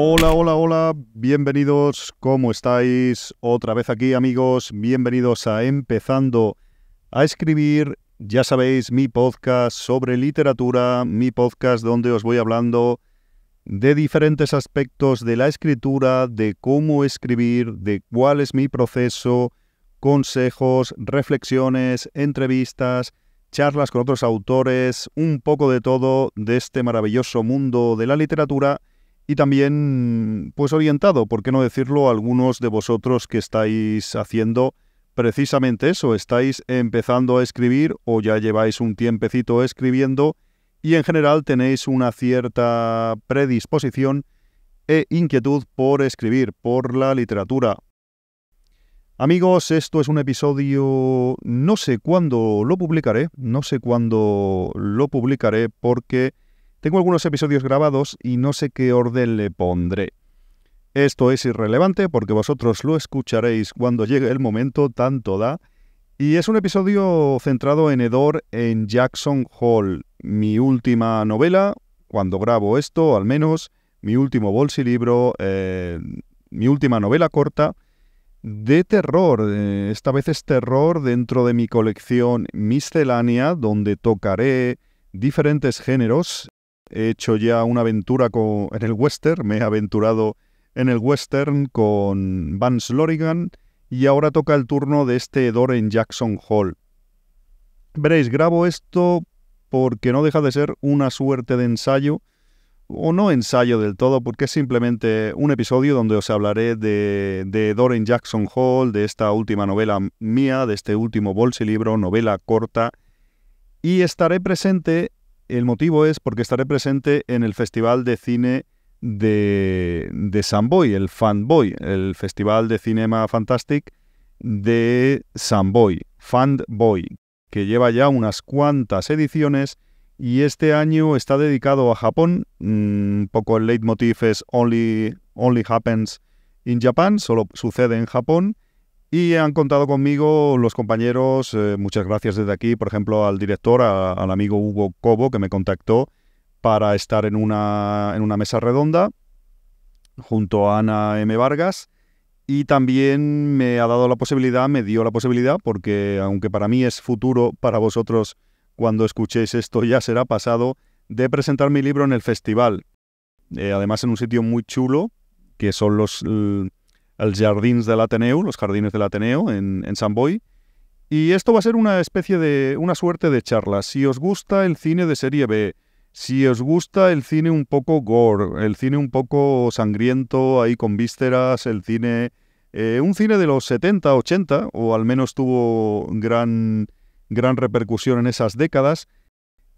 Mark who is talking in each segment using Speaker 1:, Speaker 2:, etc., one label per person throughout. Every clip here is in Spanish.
Speaker 1: Hola, hola, hola, bienvenidos, ¿cómo estáis? Otra vez aquí amigos, bienvenidos a Empezando a Escribir, ya sabéis, mi podcast sobre literatura, mi podcast donde os voy hablando de diferentes aspectos de la escritura, de cómo escribir, de cuál es mi proceso, consejos, reflexiones, entrevistas, charlas con otros autores, un poco de todo de este maravilloso mundo de la literatura y también pues orientado, por qué no decirlo, a algunos de vosotros que estáis haciendo precisamente eso, estáis empezando a escribir o ya lleváis un tiempecito escribiendo y en general tenéis una cierta predisposición e inquietud por escribir, por la literatura. Amigos, esto es un episodio, no sé cuándo lo publicaré, no sé cuándo lo publicaré porque tengo algunos episodios grabados y no sé qué orden le pondré. Esto es irrelevante porque vosotros lo escucharéis cuando llegue el momento, tanto da. Y es un episodio centrado en Edor en Jackson Hall, mi última novela, cuando grabo esto al menos, mi último bolsilibro, eh, mi última novela corta de terror. Eh, esta vez es terror dentro de mi colección miscelánea, donde tocaré diferentes géneros He hecho ya una aventura con, en el western, me he aventurado en el western con Vance Lorigan y ahora toca el turno de este Doreen Jackson Hall. Veréis, grabo esto porque no deja de ser una suerte de ensayo, o no ensayo del todo, porque es simplemente un episodio donde os hablaré de, de Jackson Hall, de esta última novela mía, de este último bolsilibro, novela corta, y estaré presente el motivo es porque estaré presente en el Festival de Cine de, de Samboy, el Fanboy, el Festival de Cinema Fantastic de Samboy, Fanboy, que lleva ya unas cuantas ediciones y este año está dedicado a Japón. Un mm, poco el leitmotiv es Only, only Happens in Japan, solo sucede en Japón. Y han contado conmigo los compañeros, eh, muchas gracias desde aquí, por ejemplo, al director, al amigo Hugo Cobo, que me contactó para estar en una, en una mesa redonda junto a Ana M. Vargas. Y también me ha dado la posibilidad, me dio la posibilidad, porque aunque para mí es futuro, para vosotros cuando escuchéis esto ya será pasado, de presentar mi libro en el festival. Eh, además en un sitio muy chulo, que son los los jardines del Ateneo, los jardines del Ateneo en, en San Y esto va a ser una especie de, una suerte de charla. Si os gusta el cine de serie B, si os gusta el cine un poco gore, el cine un poco sangriento, ahí con vísceras, el cine... Eh, un cine de los 70, 80, o al menos tuvo gran, gran repercusión en esas décadas,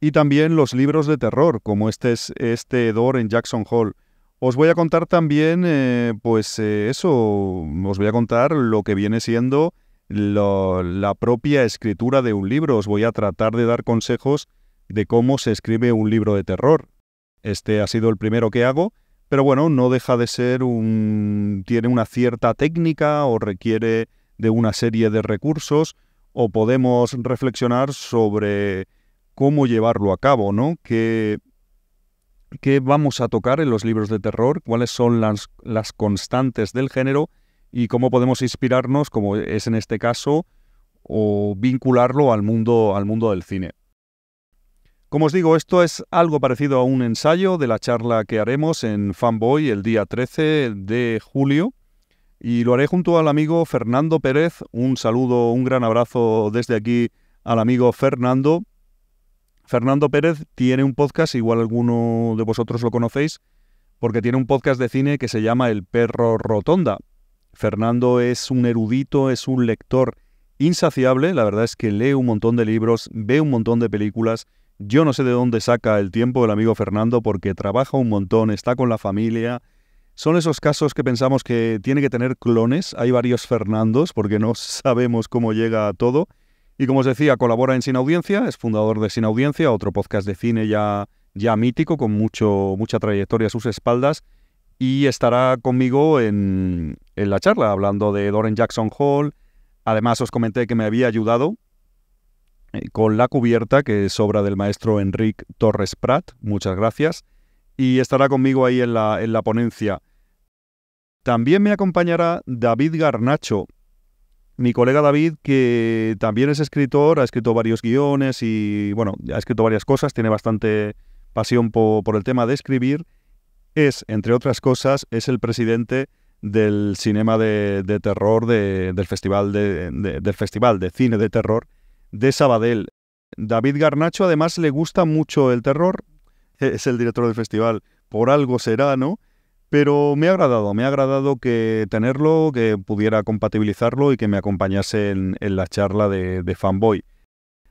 Speaker 1: y también los libros de terror, como este, este hedor en Jackson Hall. Os voy a contar también, eh, pues eh, eso, os voy a contar lo que viene siendo la propia escritura de un libro. Os voy a tratar de dar consejos de cómo se escribe un libro de terror. Este ha sido el primero que hago, pero bueno, no deja de ser un... tiene una cierta técnica o requiere de una serie de recursos o podemos reflexionar sobre cómo llevarlo a cabo, ¿no? Que qué vamos a tocar en los libros de terror, cuáles son las, constantes del género y cómo podemos inspirarnos, como es en este caso, o vincularlo al mundo, al mundo del cine. Como os digo, esto es algo parecido a un ensayo de la charla que haremos en Fanboy el día 13 de julio. Y lo haré junto al amigo Fernando Pérez. Un saludo, un gran abrazo desde aquí al amigo Fernando. Fernando Pérez tiene un podcast, igual alguno de vosotros lo conocéis, porque tiene un podcast de cine que se llama El perro rotonda. Fernando es un erudito, es un lector insaciable, la verdad es que lee un montón de libros, ve un montón de películas. Yo no sé de dónde saca el tiempo el amigo Fernando porque trabaja un montón, está con la familia. Son esos casos que pensamos que tiene que tener clones. Hay varios Fernandos porque no sabemos cómo llega a todo. Y como os decía, colabora en Sin Audiencia, es fundador de Sin Audiencia, otro podcast de cine ya, ya mítico, con mucho, mucha trayectoria a sus espaldas. Y estará conmigo en, en la charla, hablando de Doren Jackson Hall. Además, os comenté que me había ayudado eh, con La Cubierta, que es obra del maestro Enrique Torres Prat. Muchas gracias. Y estará conmigo ahí en la, en la ponencia. También me acompañará David Garnacho, mi colega David, que también es escritor, ha escrito varios guiones y, bueno, ha escrito varias cosas, tiene bastante pasión por el tema de escribir, es, entre otras cosas, es el presidente del cinema de, terror del, festival de, del Festival de Cine de Terror de Sabadell. David Garnacho además le gusta mucho el terror, es el director del festival, por algo será, ¿no? Pero me ha agradado, me ha agradado que tenerlo, que pudiera compatibilizarlo y que me acompañase en, la charla de, Fanboy.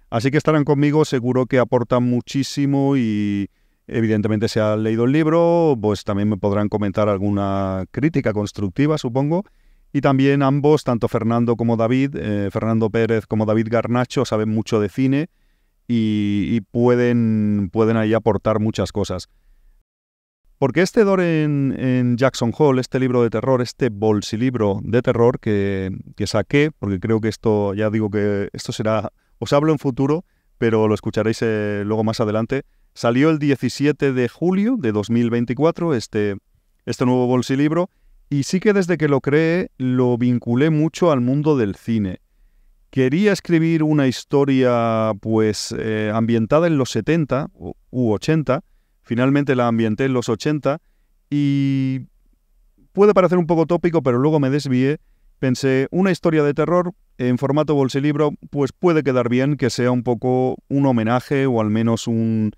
Speaker 1: Así que estarán conmigo, seguro que aportan muchísimo y evidentemente se han leído el libro, pues también me podrán comentar alguna crítica constructiva, supongo. Y también ambos, tanto Fernando como David, eh, Fernando Pérez como David Garnacho, saben mucho de cine y, y pueden, pueden ahí aportar muchas cosas. Porque este Dor en, Jackson Hall, este libro de terror, este bolsilibro de terror que, saqué, porque creo que esto, ya digo que esto será, os hablo en futuro, pero lo escucharéis eh, luego más adelante, salió el 17 de julio de 2024, este, este nuevo bolsilibro, y sí que desde que lo creé lo vinculé mucho al mundo del cine. Quería escribir una historia pues eh, ambientada en los 70 u 80, Finalmente la ambienté en los 80 y puede parecer un poco tópico, pero luego me desvié. Pensé, una historia de terror en formato bolsilibro, pues puede quedar bien que sea un poco un homenaje o al menos un...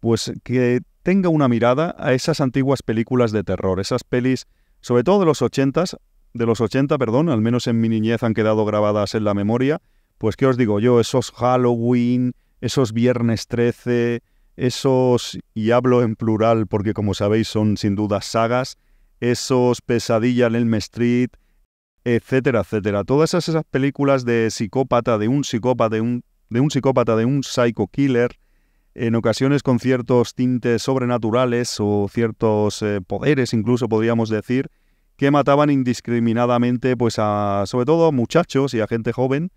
Speaker 1: pues que tenga una mirada a esas antiguas películas de terror, esas pelis, sobre todo de los 80, de los 80, perdón, al menos en mi niñez han quedado grabadas en la memoria, pues qué os digo yo, esos Halloween, esos Viernes 13, esos, y hablo en plural porque como sabéis son sin duda sagas, esos Pesadilla en Elm Street, etcétera, etcétera. Todas esas, esas películas de psicópata, de un psicópata, de un, de un psicópata, de un psycho killer, en ocasiones con ciertos tintes sobrenaturales o ciertos eh, poderes, incluso podríamos decir, que mataban indiscriminadamente, pues a, sobre todo a muchachos y a gente joven,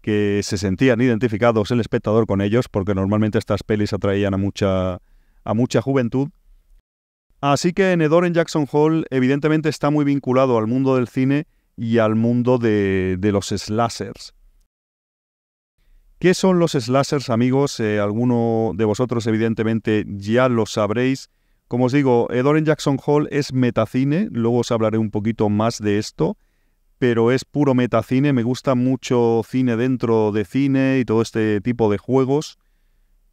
Speaker 1: que se sentían identificados el espectador con ellos, porque normalmente estas pelis atraían a mucha, a mucha juventud. Así que Edor en Jackson Hall evidentemente está muy vinculado al mundo del cine y al mundo de, de los slashers. ¿Qué son los slashers, amigos? Eh, alguno de vosotros evidentemente ya lo sabréis. Como os digo, Edor en Jackson Hall es metacine, luego os hablaré un poquito más de esto pero es puro metacine, me gusta mucho cine dentro de cine y todo este tipo de juegos.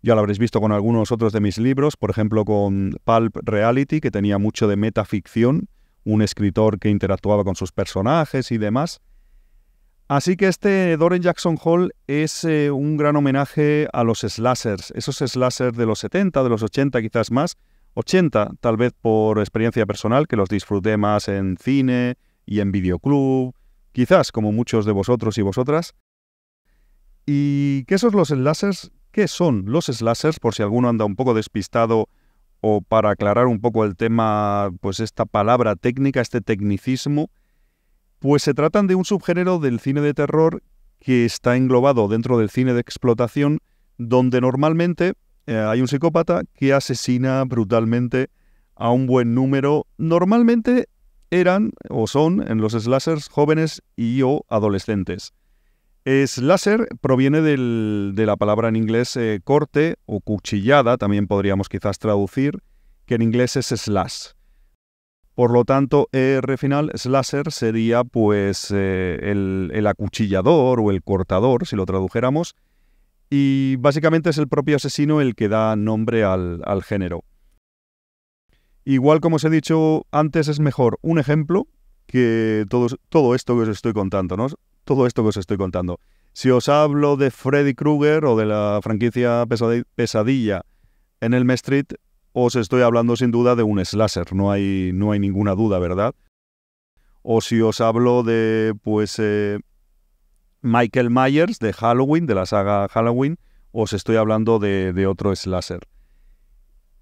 Speaker 1: Ya lo habréis visto con algunos otros de mis libros, por ejemplo con Pulp Reality, que tenía mucho de metaficción, un escritor que interactuaba con sus personajes y demás. Así que este Doreen Jackson Hall es eh, un gran homenaje a los slashers, esos slashers de los 70, de los 80 quizás más, 80 tal vez por experiencia personal, que los disfruté más en cine, y en videoclub, quizás como muchos de vosotros y vosotras. ¿Y qué son los enlaces? ¿Qué son los slashers? Por si alguno anda un poco despistado o para aclarar un poco el tema, pues esta palabra técnica, este tecnicismo, pues se tratan de un subgénero del cine de terror que está englobado dentro del cine de explotación, donde normalmente eh, hay un psicópata que asesina brutalmente a un buen número, normalmente eran o son en los slashers jóvenes y o adolescentes. Slasher proviene de la palabra en inglés eh, corte o cuchillada, también podríamos quizás traducir, que en inglés es slash. Por lo tanto, e r final, slasher, sería pues eh, el, acuchillador o el cortador, si lo tradujéramos, y básicamente es el propio asesino el que da nombre al género. Igual como os he dicho antes, es mejor un ejemplo que todo, todo esto que os estoy contando, ¿no? Todo esto que os estoy contando. Si os hablo de Freddy Krueger o de la franquicia Pesadilla en el Street, os estoy hablando sin duda de un slasher, no hay, no hay ninguna duda, ¿verdad? O si os hablo de, pues, eh, Michael Myers de Halloween, de la saga Halloween, os estoy hablando de, de otro slasher.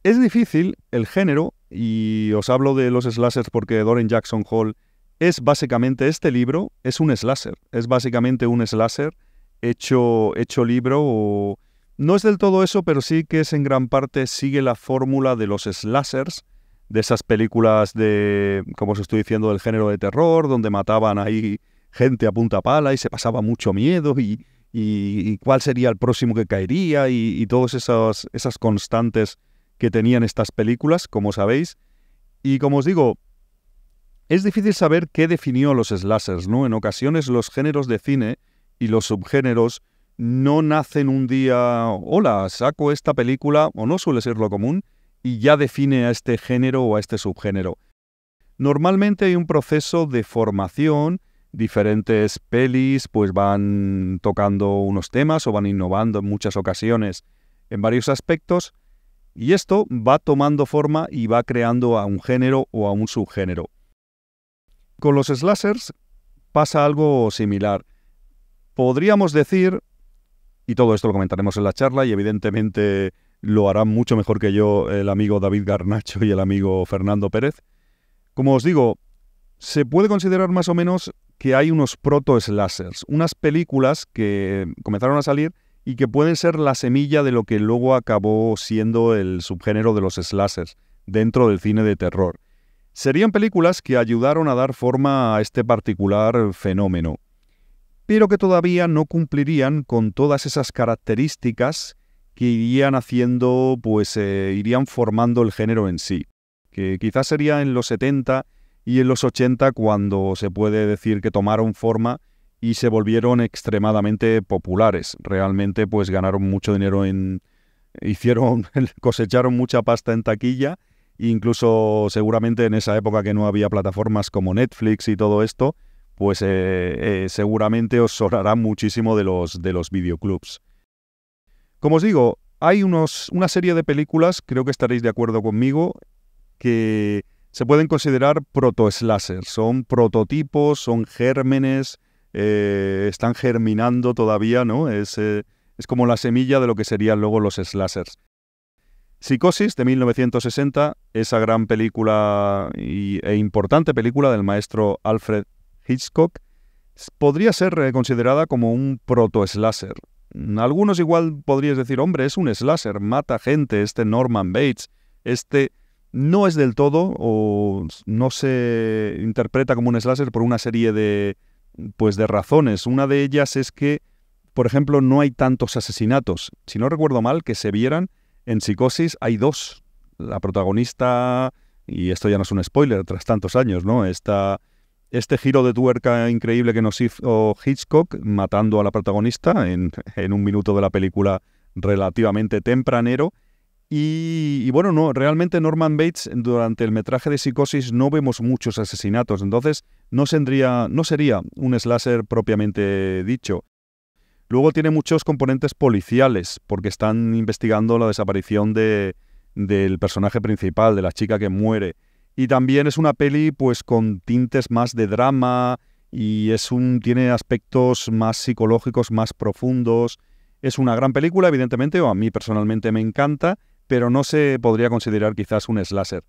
Speaker 1: Es difícil el género y os hablo de los slashers porque Dorian Jackson Hall es básicamente, este libro es un slasher, es básicamente un slasher hecho, hecho libro o... No es del todo eso, pero sí que es en gran parte sigue la fórmula de los slashers, de esas películas de, como os estoy diciendo, del género de terror, donde mataban ahí gente a punta pala y se pasaba mucho miedo y, y, cuál sería el próximo que caería y, y todas esas, esas constantes que tenían estas películas, como sabéis. Y como os digo, es difícil saber qué definió los slashers, ¿no? En ocasiones los géneros de cine y los subgéneros no nacen un día, hola, saco esta película, o no suele ser lo común, y ya define a este género o a este subgénero. Normalmente hay un proceso de formación, diferentes pelis pues van tocando unos temas o van innovando en muchas ocasiones en varios aspectos, y esto va tomando forma y va creando a un género o a un subgénero. Con los slashers pasa algo similar. Podríamos decir, y todo esto lo comentaremos en la charla y evidentemente lo harán mucho mejor que yo el amigo David Garnacho y el amigo Fernando Pérez. Como os digo, se puede considerar más o menos que hay unos proto-slashers, unas películas que comenzaron a salir y que pueden ser la semilla de lo que luego acabó siendo el subgénero de los slashers dentro del cine de terror. Serían películas que ayudaron a dar forma a este particular fenómeno, pero que todavía no cumplirían con todas esas características que irían haciendo, pues eh, irían formando el género en sí, que quizás sería en los 70 y en los 80 cuando se puede decir que tomaron forma y se volvieron extremadamente populares. Realmente pues ganaron mucho dinero en... hicieron, cosecharon mucha pasta en taquilla, incluso seguramente en esa época que no había plataformas como Netflix y todo esto, pues eh, eh, seguramente os sonará muchísimo de los, de los videoclubs. Como os digo, hay unos, una serie de películas, creo que estaréis de acuerdo conmigo, que se pueden considerar proto-slashers. Son prototipos, son gérmenes, eh, están germinando todavía, ¿no? Es, eh, es como la semilla de lo que serían luego los slashers. Psicosis de 1960, esa gran película e importante película del maestro Alfred Hitchcock, podría ser eh, considerada como un proto-slasher. Algunos igual podrías decir, hombre, es un slasher, mata gente, este Norman Bates, este no es del todo o no se interpreta como un slasher por una serie de, pues de razones. Una de ellas es que, por ejemplo, no hay tantos asesinatos. Si no recuerdo mal, que se vieran en Psicosis hay dos. La protagonista, y esto ya no es un spoiler tras tantos años, ¿no? este giro de tuerca increíble que nos hizo Hitchcock matando a la protagonista en, en un minuto de la película relativamente tempranero y, bueno, no, realmente Norman Bates durante el metraje de Psicosis no vemos muchos asesinatos, entonces no, no sería un slasher propiamente dicho. Luego tiene muchos componentes policiales, porque están investigando la desaparición del personaje principal, de la chica que muere. Y también es una peli pues con tintes más de drama y es un, tiene aspectos más psicológicos, más profundos. Es una gran película, evidentemente, o a mí personalmente me encanta pero no se podría considerar quizás un slasher.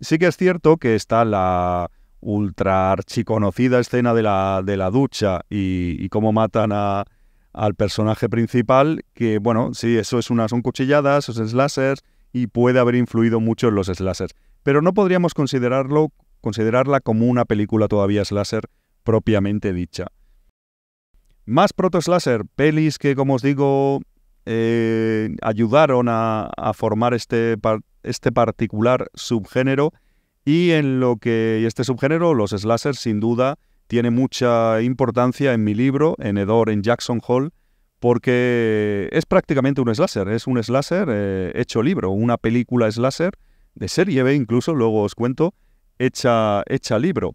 Speaker 1: Sí que es cierto que está la ultra archiconocida escena de la, de la ducha y, cómo matan al personaje principal, que bueno, sí, eso es una, son cuchilladas, son slashers, y puede haber influido mucho en los slashers. Pero no podríamos considerarlo, considerarla como una película todavía slasher propiamente dicha. Más proto-slasher, pelis que como os digo eh, ayudaron a, formar este, este, particular subgénero y en lo que este subgénero, los slashers, sin duda, tiene mucha importancia en mi libro, en Edor, en Jackson Hall, porque es prácticamente un slasher, es un slasher eh, hecho libro, una película slasher de serie incluso, luego os cuento, hecha, hecha libro.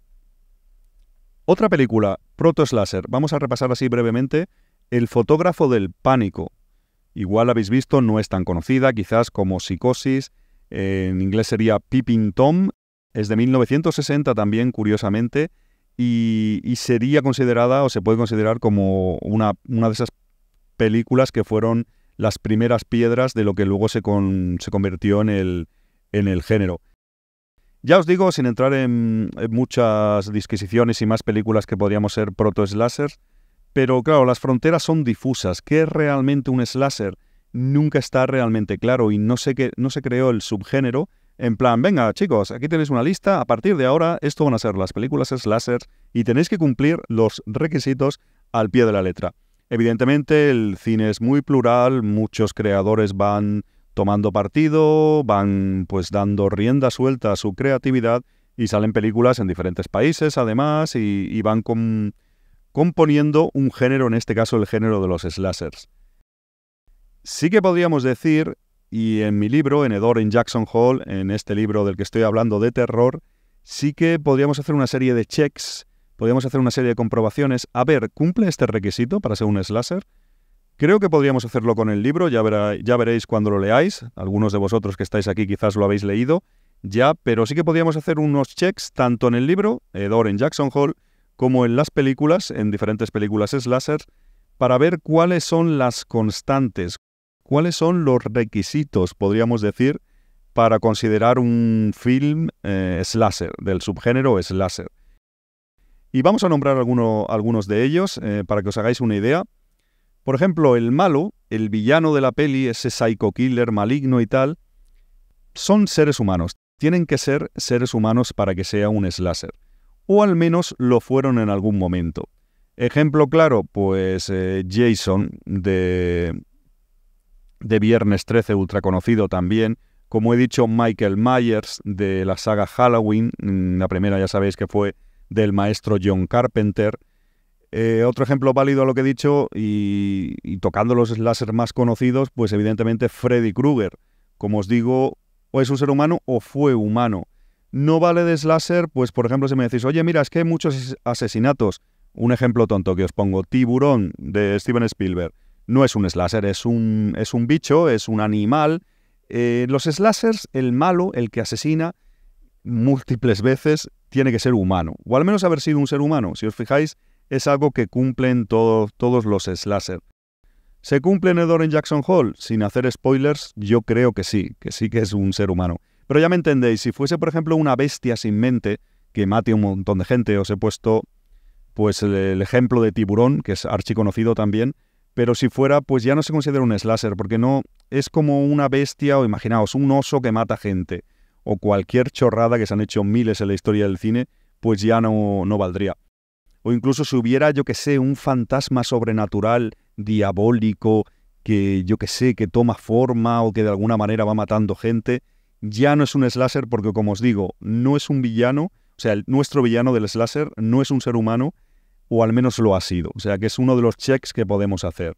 Speaker 1: Otra película, Proto Slasher, vamos a repasar así brevemente, El fotógrafo del pánico, igual habéis visto, no es tan conocida quizás como Psicosis, en inglés sería Peeping Tom, es de 1960 también, curiosamente, y, sería considerada o se puede considerar como una, de esas películas que fueron las primeras piedras de lo que luego se, se convirtió en el, en el género. Ya os digo, sin entrar en, muchas disquisiciones y más películas que podríamos ser proto-slashers, pero claro, las fronteras son difusas. ¿Qué es realmente un slasher? Nunca está realmente claro y no, sé qué, no se creó el subgénero en plan, venga chicos, aquí tenéis una lista, a partir de ahora esto van a ser las películas slasher y tenéis que cumplir los requisitos al pie de la letra. Evidentemente el cine es muy plural, muchos creadores van tomando partido, van pues dando rienda suelta a su creatividad y salen películas en diferentes países además y van con componiendo un género, en este caso el género de los slashers. Sí que podríamos decir, y en mi libro, en Edor en Jackson Hall, en este libro del que estoy hablando de terror, sí que podríamos hacer una serie de checks, podríamos hacer una serie de comprobaciones. A ver, ¿cumple este requisito para ser un slasher? Creo que podríamos hacerlo con el libro, ya, ya veréis cuando lo leáis. Algunos de vosotros que estáis aquí quizás lo habéis leído ya, pero sí que podríamos hacer unos checks tanto en el libro, Edor en Jackson Hall, como en las películas, en diferentes películas slasher, para ver cuáles son las constantes, cuáles son los requisitos, podríamos decir, para considerar un film eh, slasher, del subgénero slasher. Y vamos a nombrar alguno, algunos de ellos eh, para que os hagáis una idea. Por ejemplo, el malo, el villano de la peli, ese psycho killer maligno y tal, son seres humanos. Tienen que ser seres humanos para que sea un slasher o al menos lo fueron en algún momento. Ejemplo claro, pues eh, Jason de, de Viernes 13, ultra conocido también. Como he dicho, Michael Myers de la saga Halloween, mm, la primera ya sabéis que fue del maestro John Carpenter. Eh, otro ejemplo válido a lo que he dicho y, y tocando los láser más conocidos, pues evidentemente Freddy Krueger. Como os digo, o es un ser humano o fue humano. No vale de slasher, pues por ejemplo, si me decís, oye, mira, es que hay muchos asesinatos. Un ejemplo tonto que os pongo, Tiburón de Steven Spielberg. No es un slasher, es un, es un bicho, es un animal. Eh, los slashers, el malo, el que asesina múltiples veces, tiene que ser humano. O al menos haber sido un ser humano. Si os fijáis, es algo que cumplen todos los slasher. ¿Se cumple en Edor en Jackson Hall? Sin hacer spoilers, yo creo que sí, que sí que es un ser humano. Pero ya me entendéis, si fuese, por ejemplo, una bestia sin mente, que mate un montón de gente, os he puesto pues el ejemplo de tiburón, que es archiconocido también, pero si fuera, pues ya no se considera un slasher, porque no es como una bestia, o imaginaos, un oso que mata gente, o cualquier chorrada que se han hecho miles en la historia del cine, pues ya no, no valdría. O incluso si hubiera, yo que sé, un fantasma sobrenatural, diabólico, que yo que sé, que toma forma o que de alguna manera va matando gente, ya no es un slasher porque, como os digo, no es un villano, o sea, nuestro villano del slasher no es un ser humano, o al menos lo ha sido, o sea que es uno de los checks que podemos hacer.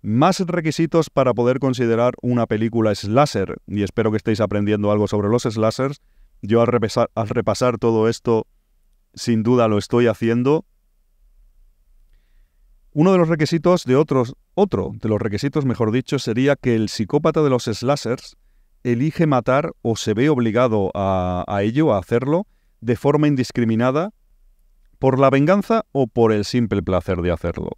Speaker 1: Más requisitos para poder considerar una película slasher, y espero que estéis aprendiendo algo sobre los slashers. Yo al repasar, todo esto, sin duda lo estoy haciendo. Uno de los requisitos de otros, otro de los requisitos, mejor dicho, sería que el psicópata de los slashers elige matar o se ve obligado a, ello, a hacerlo, de forma indiscriminada, por la venganza o por el simple placer de hacerlo.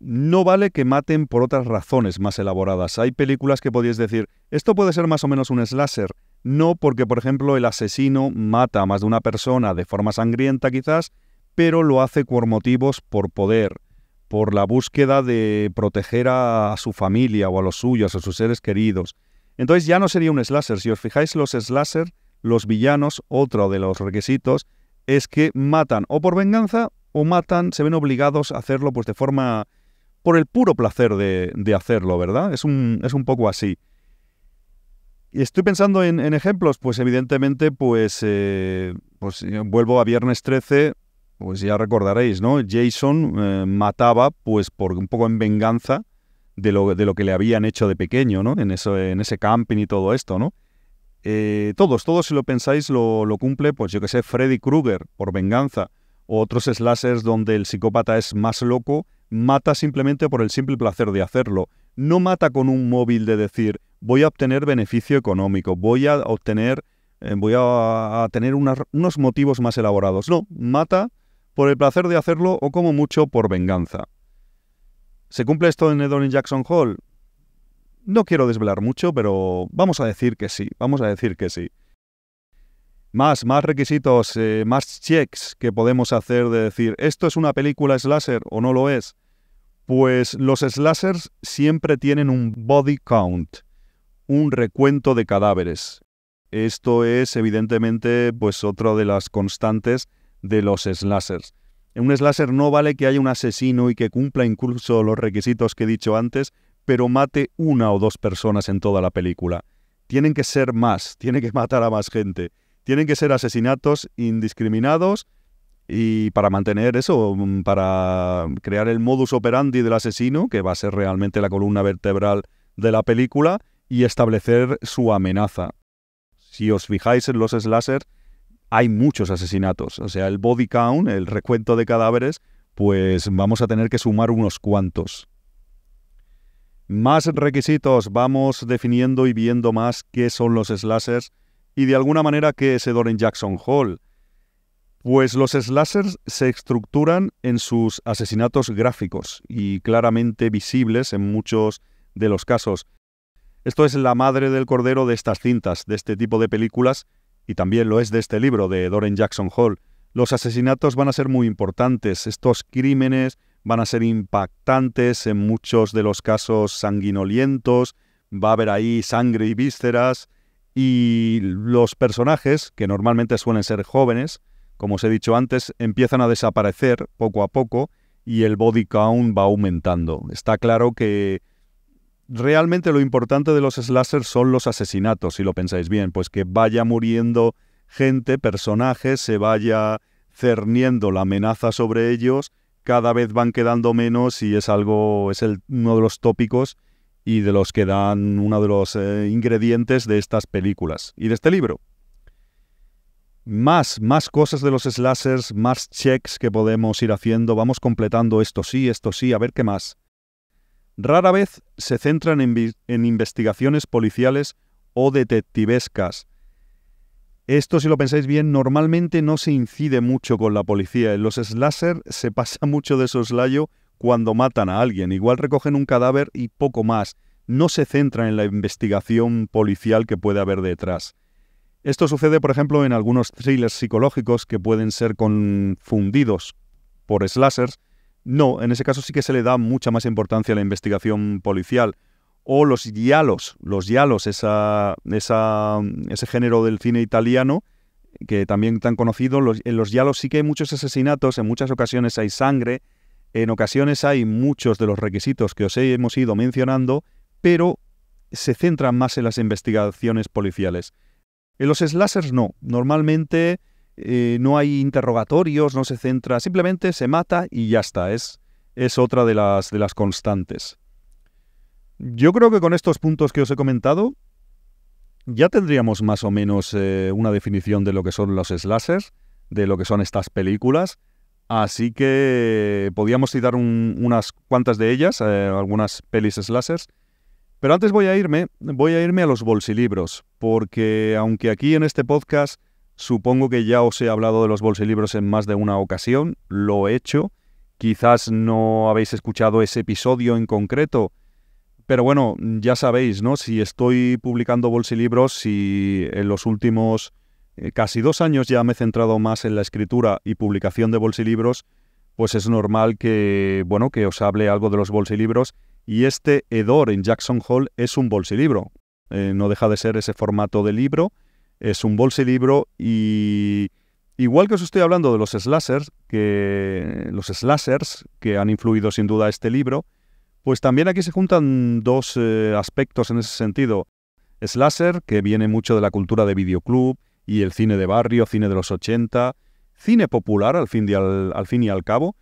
Speaker 1: No vale que maten por otras razones más elaboradas. Hay películas que podéis decir, esto puede ser más o menos un slasher. No, porque por ejemplo el asesino mata a más de una persona de forma sangrienta quizás, pero lo hace por motivos por poder, por la búsqueda de proteger a, su familia o a los suyos, a sus seres queridos, entonces ya no sería un slasher. Si os fijáis, los slasher, los villanos, otro de los requisitos es que matan o por venganza o matan, se ven obligados a hacerlo pues de forma... por el puro placer de, de hacerlo, ¿verdad? Es un, es un poco así. Y estoy pensando en, ejemplos, pues evidentemente, pues, eh, pues vuelvo a Viernes 13, pues ya recordaréis, ¿no? Jason eh, mataba pues por un poco en venganza de lo, de lo que le habían hecho de pequeño, ¿no? En, eso, en ese camping y todo esto, ¿no? Eh, todos, todos, si lo pensáis, lo, lo cumple, pues yo que sé, Freddy Krueger, por venganza, o otros slashers donde el psicópata es más loco, mata simplemente por el simple placer de hacerlo. No mata con un móvil de decir, voy a obtener beneficio económico, voy a obtener, eh, voy a, tener unos motivos más elaborados. No, mata por el placer de hacerlo o como mucho por venganza. ¿Se cumple esto en Edon Jackson Hall? No quiero desvelar mucho, pero vamos a decir que sí, vamos a decir que sí. Más, más requisitos, eh, más checks que podemos hacer de decir, ¿esto es una película slasher o no lo es? Pues los slashers siempre tienen un body count, un recuento de cadáveres. Esto es evidentemente pues otra de las constantes de los slashers. En un slasher no vale que haya un asesino y que cumpla incluso los requisitos que he dicho antes, pero mate una o dos personas en toda la película. Tienen que ser más, tienen que matar a más gente. Tienen que ser asesinatos indiscriminados y para mantener eso, mm, para crear el modus operandi del asesino, que va a ser realmente la columna vertebral de la película, y establecer su amenaza. Si os fijáis en los slashers, hay muchos asesinatos. O sea, el body count, el recuento de cadáveres, pues vamos a tener que sumar unos cuantos. Más requisitos, vamos definiendo y viendo más qué son los slashers y de alguna manera qué es Edor en Jackson Hall. Pues los slashers se estructuran en sus asesinatos gráficos y claramente visibles en muchos de los casos. Esto es la madre del cordero de estas cintas, de este tipo de películas, y también lo es de este libro de Doren Jackson Hall, los asesinatos van a ser muy importantes, estos crímenes van a ser impactantes en muchos de los casos sanguinolientos, va a haber ahí sangre y vísceras, y los personajes, que normalmente suelen ser jóvenes, como os he dicho antes, empiezan a desaparecer poco a poco y el body count va aumentando. Está claro que realmente lo importante de los slashers son los asesinatos, si lo pensáis bien, pues que vaya muriendo gente, personajes, se vaya cerniendo la amenaza sobre ellos, cada vez van quedando menos y es algo, es uno de los tópicos y de los que dan uno de los eh, ingredientes de estas películas y de este libro. Más, más cosas de los slashers, más checks que podemos ir haciendo, vamos completando esto sí, esto sí, a ver qué más. Rara vez se centran en, investigaciones policiales o detectivescas. Esto, si lo pensáis bien, normalmente no se incide mucho con la policía. En los slasher se pasa mucho de soslayo cuando matan a alguien. Igual recogen un cadáver y poco más. No se centra en la investigación policial que puede haber detrás. Esto sucede, por ejemplo, en algunos thrillers psicológicos que pueden ser confundidos por slashers, no, en ese caso sí que se le da mucha más importancia a la investigación policial. O los yalos, los esa, ese género del cine italiano, que también tan conocido, en los yalos sí que hay muchos asesinatos, en muchas ocasiones hay sangre, en ocasiones hay muchos de los requisitos que os hemos ido mencionando, pero se centran más en las investigaciones policiales. En los slashers no, normalmente eh, no hay interrogatorios, no se centra, simplemente se mata y ya está, es, es otra de las, de las constantes. Yo creo que con estos puntos que os he comentado, ya tendríamos más o menos eh, una definición de lo que son los slashers, de lo que son estas películas. Así que podíamos citar unas cuantas de ellas, eh, algunas pelis slashers. Pero antes voy a irme, voy a irme a los bolsilibros, porque aunque aquí en este podcast Supongo que ya os he hablado de los bolsilibros en más de una ocasión, lo he hecho. Quizás no habéis escuchado ese episodio en concreto, pero bueno, ya sabéis, ¿no? Si estoy publicando bolsilibros, si en los últimos eh, casi dos años ya me he centrado más en la escritura y publicación de bolsilibros, pues es normal que, bueno, que os hable algo de los bolsilibros. Y este Edor en Jackson Hall es un bolsilibro. Eh, no deja de ser ese formato de libro es un bolsilibro y igual que os estoy hablando de los slashers, que los slashers que han influido sin duda a este libro, pues también aquí se juntan dos eh, aspectos en ese sentido. Slasher, que viene mucho de la cultura de videoclub y el cine de barrio, cine de los 80, cine popular al fin, al, al fin y al cabo.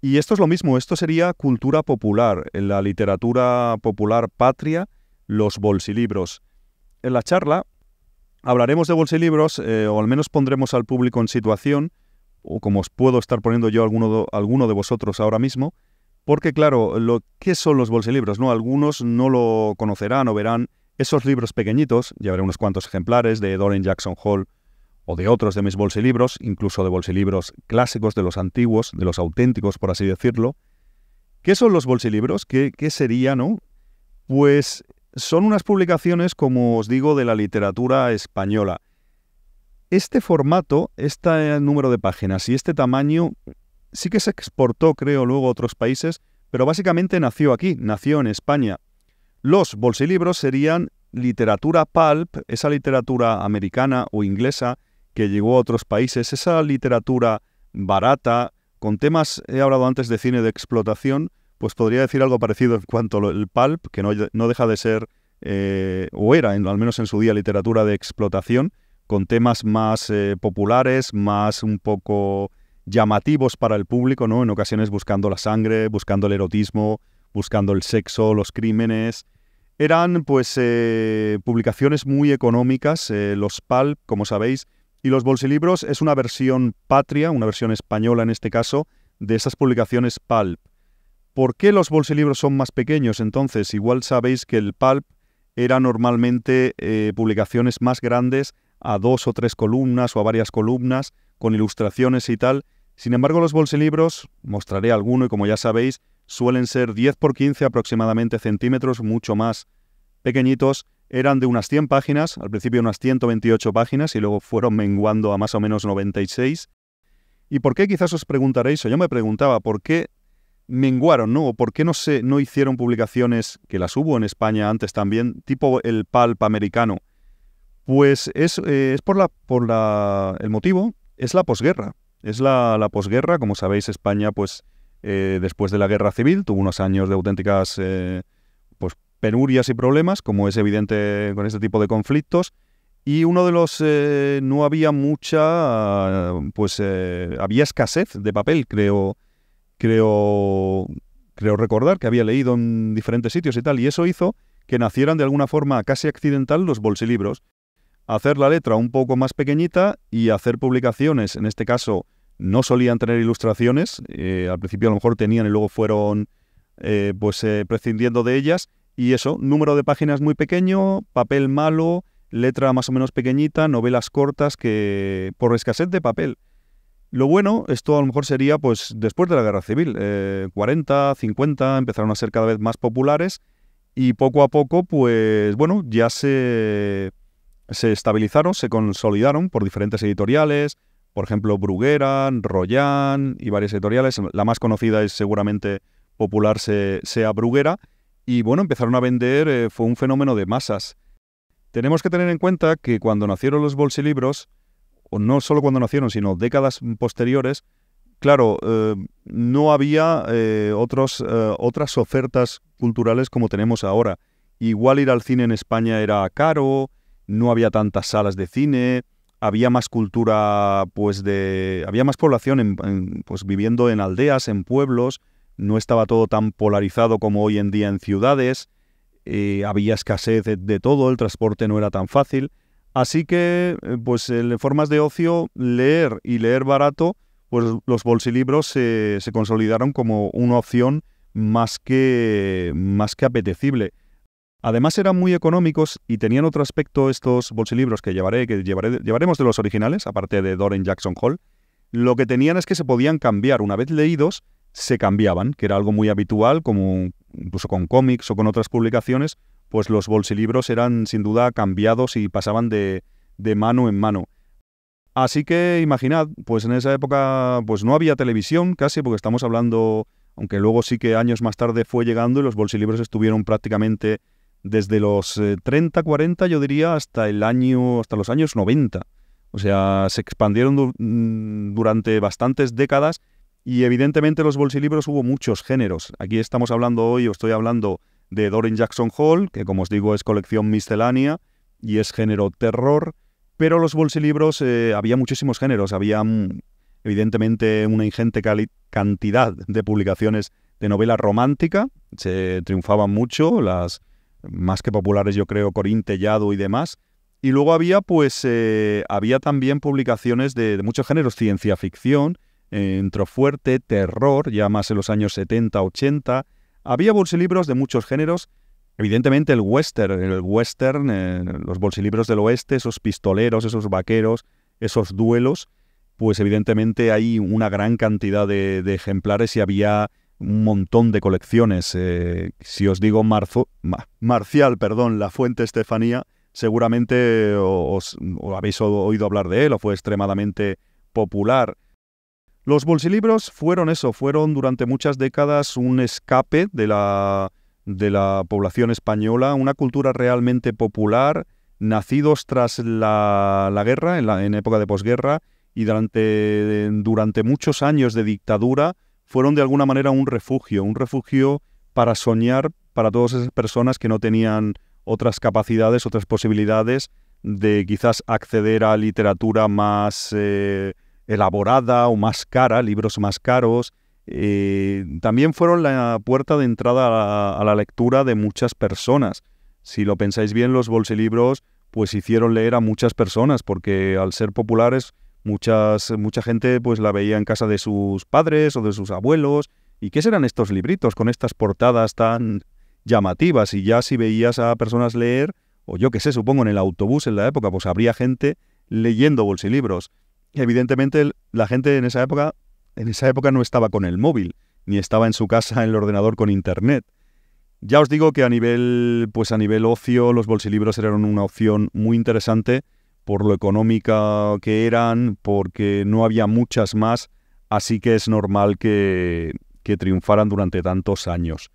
Speaker 1: Y esto es lo mismo, esto sería cultura popular, en la literatura popular patria, los bolsilibros. En la charla Hablaremos de bolsilibros, eh, o al menos pondremos al público en situación, o como os puedo estar poniendo yo alguno, alguno de vosotros ahora mismo, porque claro, lo, ¿qué son los bolsilibros? No? Algunos no lo conocerán o verán esos libros pequeñitos, ya veré unos cuantos ejemplares de Dorian Jackson Hall o de otros de mis bolsilibros, incluso de bolsilibros clásicos, de los antiguos, de los auténticos, por así decirlo. ¿Qué son los bolsilibros? ¿Qué, qué sería, no? Pues son unas publicaciones, como os digo, de la literatura española. Este formato, este número de páginas y este tamaño sí que se exportó, creo, luego a otros países, pero básicamente nació aquí, nació en España. Los bolsilibros serían literatura pulp, esa literatura americana o inglesa que llegó a otros países, esa literatura barata, con temas, he hablado antes de cine de explotación, pues podría decir algo parecido en cuanto al pulp, que no, deja de ser, eh, o era, al menos en su día, literatura de explotación, con temas más eh, populares, más un poco llamativos para el público, ¿no? En ocasiones buscando la sangre, buscando el erotismo, buscando el sexo, los crímenes. Eran, pues, eh, publicaciones muy económicas, los pulp, como sabéis, y los bolsilibros es una versión patria, una versión española en este caso, de esas publicaciones pulp. ¿Por qué los bolsilibros son más pequeños entonces? Igual sabéis que el pulp era normalmente eh, publicaciones más grandes, a dos o tres columnas o a varias columnas, con ilustraciones y tal. Sin embargo, los bolsilibros, mostraré alguno y como ya sabéis, suelen ser 10 por 15 aproximadamente centímetros, mucho más pequeñitos. Eran de unas 100 páginas, al principio unas 128 páginas y luego fueron menguando a más o menos 96. ¿Y por qué quizás os preguntaréis, o yo me preguntaba, por qué menguaron, ¿no? ¿Por qué no, se, no hicieron publicaciones, que las hubo en España antes también, tipo el PALP americano? Pues es, eh, es por, la, por la, el motivo, es la posguerra. Es la, la posguerra, como sabéis, España, pues eh, después de la guerra civil, tuvo unos años de auténticas eh, pues, penurias y problemas, como es evidente con este tipo de conflictos. Y uno de los... no había mucha... pues había escasez de papel, creo, creo, creo recordar que había leído en diferentes sitios y tal, y eso hizo que nacieran de alguna forma casi accidental los bolsilibros. Hacer la letra un poco más pequeñita y hacer publicaciones, en este caso no solían tener ilustraciones, eh, al principio a lo mejor tenían y luego fueron eh, pues eh, prescindiendo de ellas, y eso, número de páginas muy pequeño, papel malo, letra más o menos pequeñita, novelas cortas que por escasez de papel. Lo bueno, esto a lo mejor sería pues después de la guerra civil, 40, eh, 50, empezaron a ser cada vez más populares y poco a poco, pues bueno, ya se, se estabilizaron, se consolidaron por diferentes editoriales, por ejemplo, Bruguera, Royan y varias editoriales. La más conocida es seguramente popular sea Bruguera. Y bueno, empezaron a vender, eh, fue un fenómeno de masas. Tenemos que tener en cuenta que cuando nacieron los bolsilibros, no solo cuando nacieron, sino décadas posteriores, claro, eh, no había eh, otros, eh, otras ofertas culturales como tenemos ahora. Igual ir al cine en España era caro, no había tantas salas de cine, había más cultura, pues de. había más población pues, viviendo en aldeas, en pueblos, no estaba todo tan polarizado como hoy en día en ciudades, había escasez de todo, el transporte no era tan fácil. Así que, eh, pues en formas de ocio, leer y leer barato, pues los bolsilibros se, se consolidaron como una opción más que, más que apetecible. Además eran muy económicos y tenían otro aspecto estos bolsilibros que llevaré, que llevaremos de los originales, aparte de Doreen Jackson Hall. Lo que tenían es que se podían cambiar. Una vez leídos, se cambiaban, que era algo muy habitual, como incluso con cómics o con otras publicaciones, pues los bolsilibros eran sin duda cambiados y pasaban de, de mano en mano. Así que imaginad, pues en esa época pues no había televisión casi, porque estamos hablando, aunque luego sí que años más tarde fue llegando y los bolsilibros estuvieron prácticamente desde los 30, eh, 40, yo diría, hasta el año, hasta los años 90. O sea, se expandieron mm, durante bastantes décadas y evidentemente los bolsilibros hubo muchos géneros. Aquí estamos hablando hoy, o estoy hablando de Doreen Jackson Hall, que como os digo es colección miscelánea y es género terror, pero los bolsilibros eh, había muchísimos géneros, había mm, evidentemente una ingente cantidad de publicaciones de novela romántica, se triunfaban mucho, las más que populares yo creo, Corín Tellado y demás, y luego había pues eh, había también publicaciones de, muchos géneros, ciencia ficción, eh, fuerte terror, ya más en los años 70, 80, había bolsilibros de muchos géneros. Evidentemente el western, el western, eh, los bolsilibros del oeste, esos pistoleros, esos vaqueros, esos duelos, pues evidentemente hay una gran cantidad de, ejemplares y había un montón de colecciones. Eh, si os digo Marzo, Marcial, perdón, la fuente Estefanía, seguramente os, os habéis oído hablar de él o fue extremadamente popular. Los bolsilibros fueron eso, fueron durante muchas décadas un escape de la, de la población española, una cultura realmente popular, nacidos tras la, la guerra, en, época de posguerra, y durante, durante muchos años de dictadura, fueron de alguna manera un refugio, un refugio para soñar para todas esas personas que no tenían otras capacidades, otras posibilidades de quizás acceder a literatura más... Eh, elaborada o más cara, libros más caros, eh, también fueron la puerta de entrada a la, lectura de muchas personas. Si lo pensáis bien, los bolsilibros pues hicieron leer a muchas personas, porque al ser populares, muchas, mucha gente pues la veía en casa de sus padres o de sus abuelos. ¿Y qué serán estos libritos con estas portadas tan llamativas? Y ya si veías a personas leer, o yo qué sé, supongo en el autobús en la época, pues habría gente leyendo bolsilibros evidentemente la gente en esa época, en esa época no estaba con el móvil, ni estaba en su casa en el ordenador con internet. Ya os digo que a nivel, pues a nivel ocio, los bolsilibros eran una opción muy interesante por lo económica que eran, porque no había muchas más, así que es normal que, que triunfaran durante tantos años.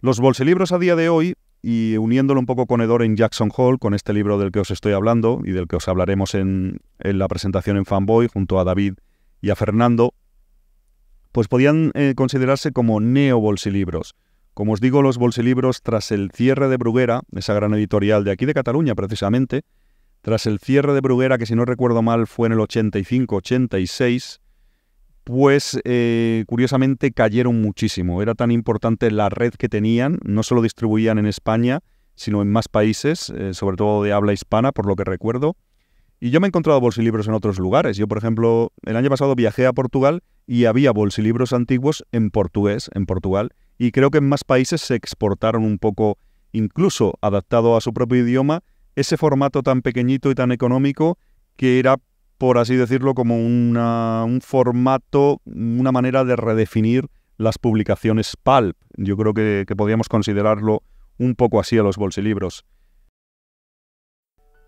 Speaker 1: Los bolsilibros a día de hoy y uniéndolo un poco con Edor en Jackson Hall, con este libro del que os estoy hablando y del que os hablaremos en, en la presentación en Fanboy junto a David y a Fernando, pues podían eh, considerarse como neo-bolsilibros. Como os digo, los bolsilibros, tras el cierre de Bruguera, esa gran editorial de aquí de Cataluña precisamente, tras el cierre de Bruguera, que si no recuerdo mal fue en el 85-86, pues eh, curiosamente cayeron muchísimo. Era tan importante la red que tenían, no solo distribuían en España, sino en más países, eh, sobre todo de habla hispana, por lo que recuerdo. Y yo me he encontrado bolsilibros en otros lugares. Yo, por ejemplo, el año pasado viajé a Portugal y había bolsilibros antiguos en portugués, en Portugal, y creo que en más países se exportaron un poco, incluso adaptado a su propio idioma, ese formato tan pequeñito y tan económico que era por así decirlo, como un formato, una manera de redefinir las publicaciones pulp. Yo creo que, podríamos considerarlo un poco así a los bolsilibros.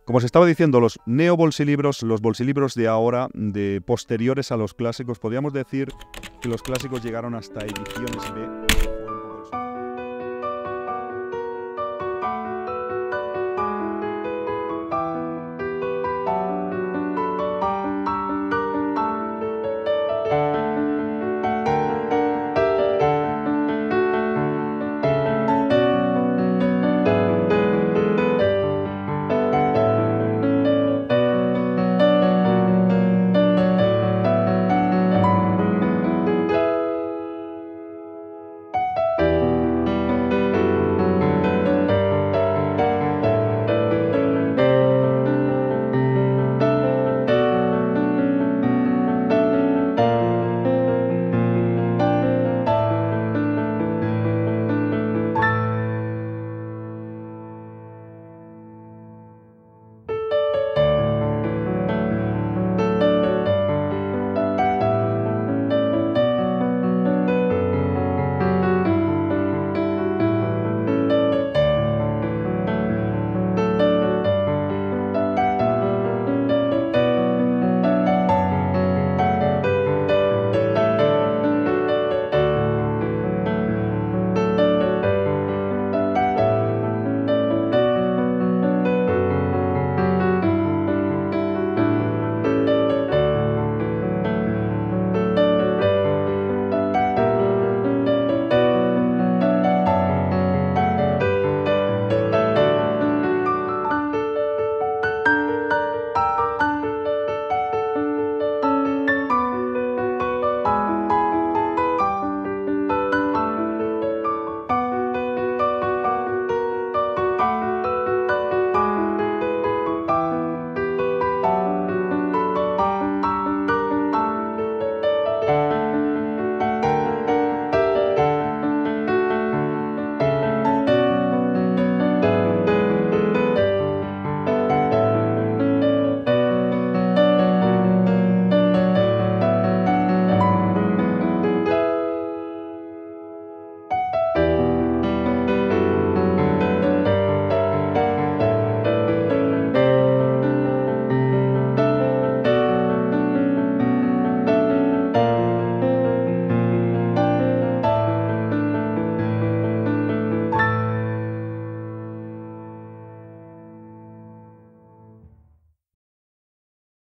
Speaker 1: Como os estaba diciendo, los neobolsilibros, los bolsilibros de ahora, de posteriores a los clásicos, podríamos decir que los clásicos llegaron hasta ediciones B.